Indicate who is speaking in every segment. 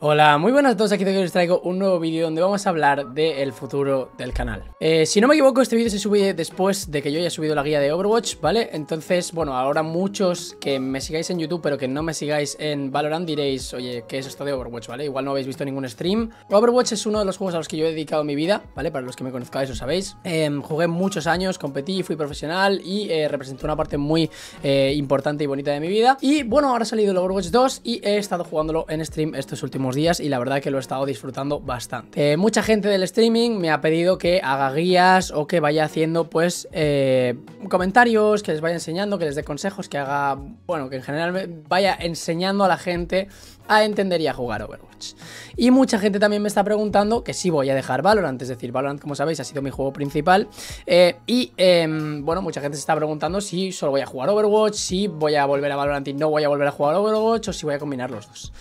Speaker 1: Hola, muy buenas a todos, aquí que os traigo un nuevo vídeo donde vamos a hablar del futuro del canal eh, Si no me equivoco, este vídeo se sube después de que yo haya subido la guía de Overwatch, ¿vale? Entonces, bueno, ahora muchos que me sigáis en YouTube pero que no me sigáis en Valorant diréis Oye, ¿qué es esto de Overwatch, vale? Igual no habéis visto ningún stream Overwatch es uno de los juegos a los que yo he dedicado mi vida, ¿vale? Para los que me conozcáis, lo sabéis em, Jugué muchos años, competí, fui profesional y eh, representó una parte muy eh, importante y bonita de mi vida Y bueno, ahora ha salido el Overwatch 2 y he estado jugándolo en stream estos últimos días y la verdad que lo he estado disfrutando bastante. Eh, mucha gente del streaming me ha pedido que haga guías o que vaya haciendo pues eh, comentarios, que les vaya enseñando, que les dé consejos, que haga, bueno, que en general vaya enseñando a la gente a entender y a jugar Overwatch. Y mucha gente también me está preguntando que si voy a dejar Valorant, es decir, Valorant como sabéis ha sido mi juego principal eh, y em, bueno, mucha gente se está preguntando si solo voy a jugar Overwatch, si voy a volver a Valorant y no voy a volver a jugar Overwatch o si voy a combinar los dos.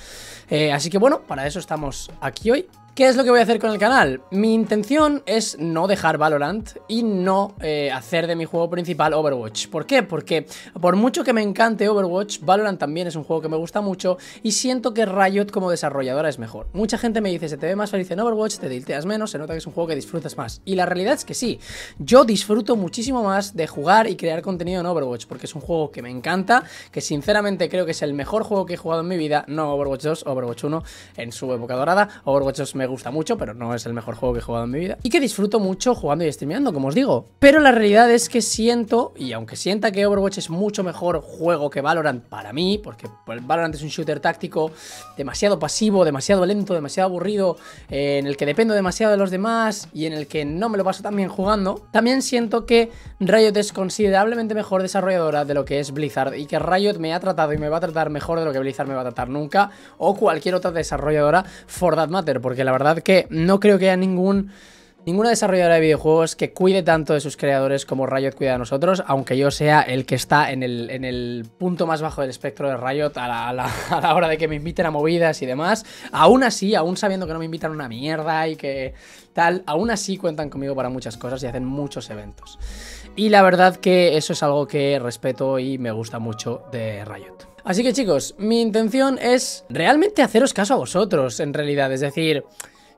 Speaker 1: Eh, así que bueno, para eso estamos aquí hoy. ¿Qué es lo que voy a hacer con el canal? Mi intención es no dejar Valorant y no eh, hacer de mi juego principal Overwatch. ¿Por qué? Porque por mucho que me encante Overwatch, Valorant también es un juego que me gusta mucho y siento que Riot como desarrolladora es mejor. Mucha gente me dice, se te ve más feliz en Overwatch, te dilteas menos, se nota que es un juego que disfrutas más. Y la realidad es que sí, yo disfruto muchísimo más de jugar y crear contenido en Overwatch, porque es un juego que me encanta, que sinceramente creo que es el mejor juego que he jugado en mi vida, no Overwatch 2, Overwatch 1 en su época dorada, Overwatch 2 me gusta mucho, pero no es el mejor juego que he jugado en mi vida. Y que disfruto mucho jugando y streameando, como os digo. Pero la realidad es que siento, y aunque sienta que Overwatch es mucho mejor juego que Valorant para mí, porque Valorant es un shooter táctico demasiado pasivo, demasiado lento, demasiado aburrido, eh, en el que dependo demasiado de los demás y en el que no me lo paso tan bien jugando, también siento que Riot es considerablemente mejor desarrolladora de lo que es Blizzard y que Riot me ha tratado y me va a tratar mejor de lo que Blizzard me va a tratar nunca o cualquier otra desarrolladora for that matter, porque la verdad que no creo que haya ninguna desarrolladora de videojuegos que cuide tanto de sus creadores como Riot cuida de nosotros, aunque yo sea el que está en el, punto más bajo del espectro de Riot a la, a la, hora de que me inviten a movidas y demás. Aún así, aún sabiendo que no me invitan a una mierda y que tal, aún así cuentan conmigo para muchas cosas y hacen muchos eventos. Y la verdad que eso es algo que respeto y me gusta mucho de Riot. Así que chicos, mi intención es realmente haceros caso a vosotros, en realidad. Es decir,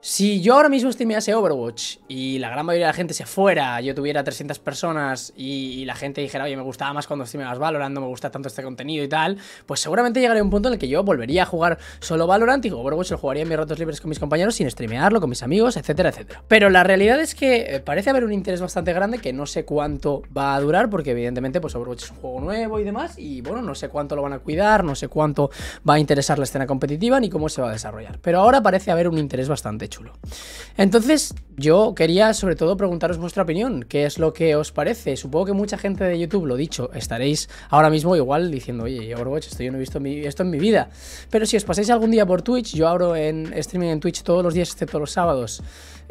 Speaker 1: si yo ahora mismo streamease Overwatch y la gran mayoría de la gente se fuera, yo tuviera 300 personas y, la gente dijera, oye, me gustaba más cuando streameas Valorant, no me gusta tanto este contenido y tal, pues seguramente llegaría un punto en el que yo volvería a jugar solo Valorant y Overwatch lo jugaría en mis ratos libres con mis compañeros sin streamearlo, con mis amigos, etcétera, etcétera. Pero la realidad es que eh, parece haber un interés bastante grande que no sé cuánto va a durar porque evidentemente pues Overwatch es un juego nuevo y demás y bueno, no sé cuánto lo van a cuidar, no sé cuánto va a interesar la escena competitiva ni cómo se va a desarrollar. Pero ahora parece haber un interés bastante chulo. Entonces, yo quería sobre todo preguntaros vuestra opinión, qué es lo que os parece. Supongo que mucha gente de YouTube, lo dicho, estaréis ahora mismo igual diciendo, oye, Overwatch, esto yo no he visto esto en mi vida. Pero si os pasáis algún día por Twitch, yo abro en streaming en Twitch todos los días excepto los sábados.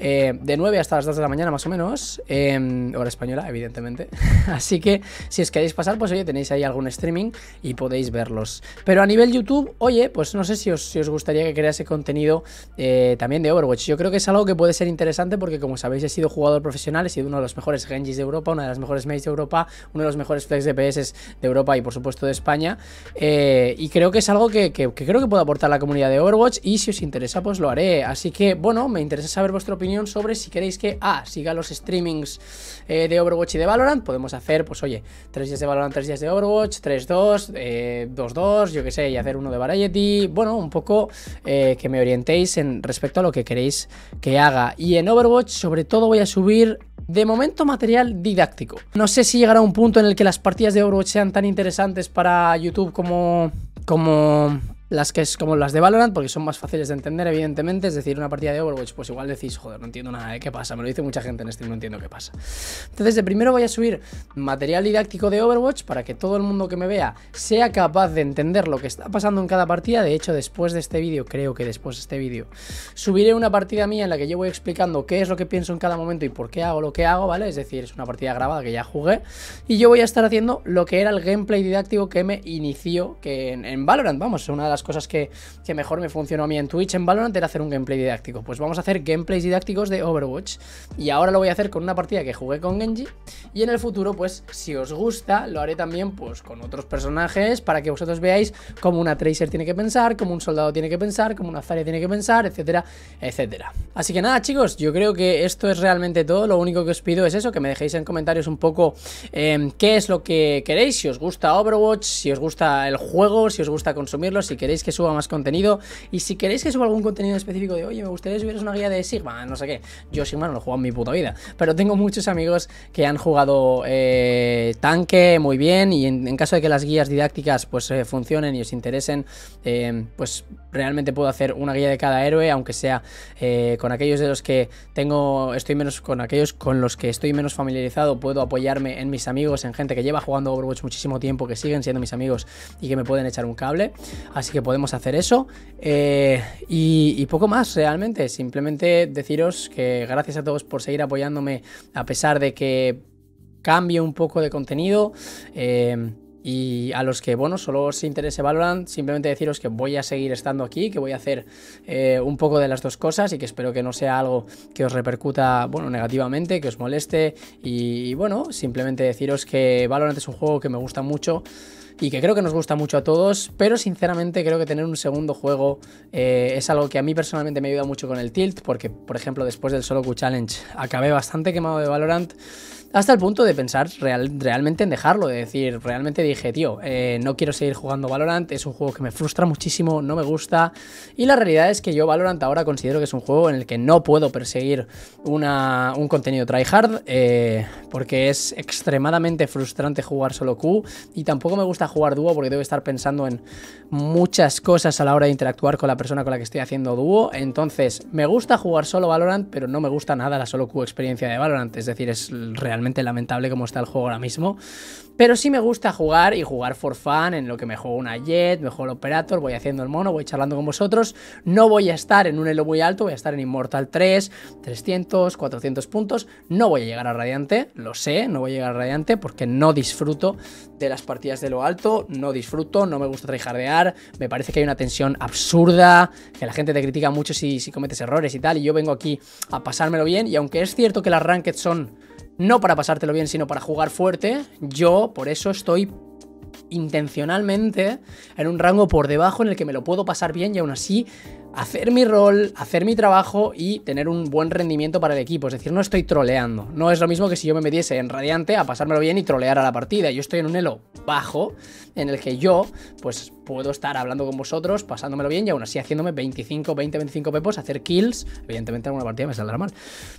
Speaker 1: Eh, de 9 hasta las 2 de la mañana más o menos, em, hora española, evidentemente. Así que si os queréis pasar, pues oye, tenéis ahí algún streaming y podéis verlos. Pero a nivel YouTube, oye, pues no sé si os, gustaría que crease contenido eh, también de Overwatch. Yo creo que es algo que puede ser interesante porque como sabéis he sido jugador profesional, he sido uno de los mejores Genjis de Europa, una de las mejores mails de Europa, uno de los mejores Flex DPS de Europa y por supuesto de España. Eh, y creo que es algo que, creo que puede aportar la comunidad de Overwatch y si os interesa pues lo haré. Así que bueno, me interesa saber vuestra opinión sobre si queréis que ah, siga los streamings eh, de Overwatch y de Valorant. Podemos hacer, pues oye, 3 días de Valorant, 3 días de Overwatch, 3-2, 2-2, eh, yo qué sé, y hacer uno de Variety. Bueno, un poco eh, que me orientéis en respecto a lo que queréis que haga. Y en Overwatch, sobre todo, voy a subir de momento material didáctico. No sé si llegará un punto en el que las partidas de Overwatch sean tan interesantes para YouTube como. como las que es como las de Valorant, porque son más fáciles de entender, evidentemente. Es decir, una partida de Overwatch, pues igual decís, joder, no entiendo nada de qué pasa. Me lo dice mucha gente en stream, no entiendo qué pasa. Entonces, de primero voy a subir material didáctico de Overwatch para que todo el mundo que me vea sea capaz de entender lo que está pasando en cada partida. De hecho, después de este vídeo, creo que después de este vídeo, subiré una partida mía en la que yo voy explicando qué es lo que pienso en cada momento y por qué hago lo que hago, ¿vale? Es decir, es una partida grabada que ya jugué. Y yo voy a estar haciendo lo que era el gameplay didáctico que me inició que en, Valorant, vamos, es una de las cosas que, mejor me funcionó a mí en Twitch, en Valorant, era hacer un gameplay didáctico. Pues vamos a hacer gameplays didácticos de Overwatch. Y ahora lo voy a hacer con una partida que jugué con Genji. Y en el futuro, pues, si os gusta, lo haré también pues con otros personajes para que vosotros veáis cómo una Tracer tiene que pensar, cómo un soldado tiene que pensar, cómo una Zarya tiene que pensar, etcétera, etcétera. Así que nada, chicos, yo creo que esto es realmente todo. Lo único que os pido es eso, que me dejéis en comentarios un poco em, qué es lo que queréis, si os gusta Overwatch, si os gusta el juego, si os gusta consumirlo, si queréis que suba más contenido. Y si queréis que suba algún contenido específico de, oye, me gustaría subiros una guía de Sigma, no sé qué. Yo Sigma no lo he jugado en mi puta vida. Pero tengo muchos amigos que han jugado eh, tanque muy bien. Y en, caso de que las guías didácticas pues eh, funcionen y os interesen, eh, pues realmente puedo hacer una guía de cada héroe, aunque sea con aquellos de los que tengo, estoy menos, con aquellos con los que estoy menos familiarizado, puedo apoyarme en mis amigos, en gente que lleva jugando Overwatch muchísimo tiempo, que siguen siendo mis amigos y que me pueden echar un cable. Así que podemos hacer eso. Eh, y, poco más, realmente. Simplemente deciros que gracias a todos por seguir apoyándome a pesar de que cambie un poco de contenido. Eh, y a los que, bueno, solo os interese Valorant, simplemente deciros que voy a seguir estando aquí, que voy a hacer eh, un poco de las dos cosas y que espero que no sea algo que os repercuta, bueno, negativamente, que os moleste. Y, bueno, simplemente deciros que Valorant es un juego que me gusta mucho y que creo que nos gusta mucho a todos, pero sinceramente creo que tener un segundo juego eh, es algo que a mí personalmente me ayuda mucho con el tilt, porque por ejemplo después del Solo Q Challenge acabé bastante quemado de Valorant hasta el punto de pensar realmente en dejarlo, de decir, realmente dije, tío, eh, no quiero seguir jugando Valorant, es un juego que me frustra muchísimo, no me gusta. Y la realidad es que yo Valorant ahora considero que es un juego en el que no puedo perseguir un contenido tryhard, hard eh, porque es extremadamente frustrante jugar solo Q, y tampoco me gusta jugar dúo porque debo estar pensando en muchas cosas a la hora de interactuar con la persona con la que estoy haciendo dúo. Entonces, me gusta jugar solo Valorant, pero no me gusta nada la solo Q experiencia de Valorant, es decir, es realmente realmente lamentable como está el juego ahora mismo. Pero sí me gusta jugar y jugar for fun, en lo que me juego una Jet, me juego el Operator, voy haciendo el mono, voy charlando con vosotros. No voy a estar en un elo muy alto, voy a estar en Immortal 3, 300, 400 puntos. No voy a llegar a Radiante, lo sé, no voy a llegar a Radiante porque no disfruto de las partidas de lo alto, no disfruto, no me gusta traijardear, me parece que hay una tensión absurda, que la gente te critica mucho si, si cometes errores y tal, y yo vengo aquí a pasármelo bien, y aunque es cierto que las ranked son no para pasártelo bien, sino para jugar fuerte, yo por eso estoy intencionalmente en un rango por debajo en el que me lo puedo pasar bien y aún así hacer mi rol, hacer mi trabajo y tener un buen rendimiento para el equipo. Es decir, no estoy troleando. No es lo mismo que si yo me metiese en Radiante a pasármelo bien y trolear a la partida. Yo estoy en un elo bajo en el que yo, pues puedo estar hablando con vosotros, pasándomelo bien y aún así haciéndome 25, 20, 25 pepos, hacer kills. Evidentemente alguna partida me saldrá mal.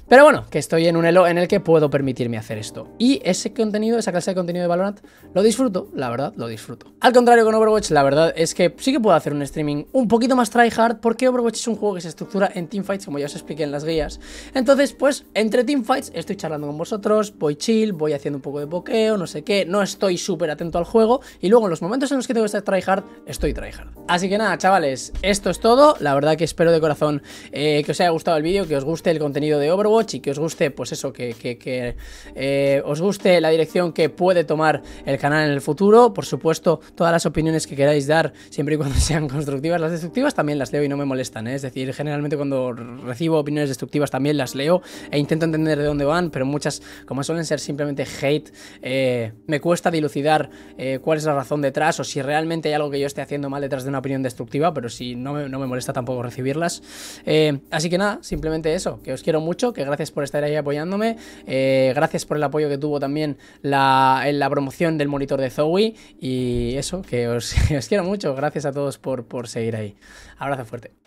Speaker 1: Pero bueno, que estoy en un elo en el que puedo permitirme hacer esto. Y ese contenido, esa clase de contenido de Valorant, lo disfruto, la verdad, lo disfruto. Al contrario con Overwatch, la verdad es que sí que puedo hacer un streaming un poquito más tryhard porque Overwatch es un juego que se estructura en teamfights, como ya os expliqué en las guías. Entonces, pues, entre teamfights estoy charlando con vosotros, voy chill, voy haciendo un poco de pokeo, no sé qué, no estoy súper atento al juego, y luego en los momentos en los que tengo que estar tryhard, estoy tryhard. Así que nada, chavales, esto es todo, la verdad que espero de corazón eh, que os haya gustado el vídeo, que os guste el contenido de Overwatch y que os guste, pues eso, que, eh, os guste la dirección que puede tomar el canal en el futuro, por supuesto, todas las opiniones que queráis dar, siempre y cuando sean constructivas, las destructivas también las leo y no me molestan, ¿eh? es decir, generalmente cuando recibo opiniones destructivas también las leo e intento entender de dónde van, pero muchas, como suelen ser simplemente hate, eh, me cuesta dilucidar eh, cuál es la razón detrás o si realmente hay algo que yo esté haciendo mal detrás de una opinión destructiva, pero si no me, molesta tampoco recibirlas. así que nada, simplemente eso, que os quiero mucho, que gracias por estar ahí apoyándome, gracias por el apoyo que tuvo también la, en la promoción del monitor de Zoe y eso, que os, quiero mucho, gracias a todos por, por seguir ahí. Abrazo fuerte.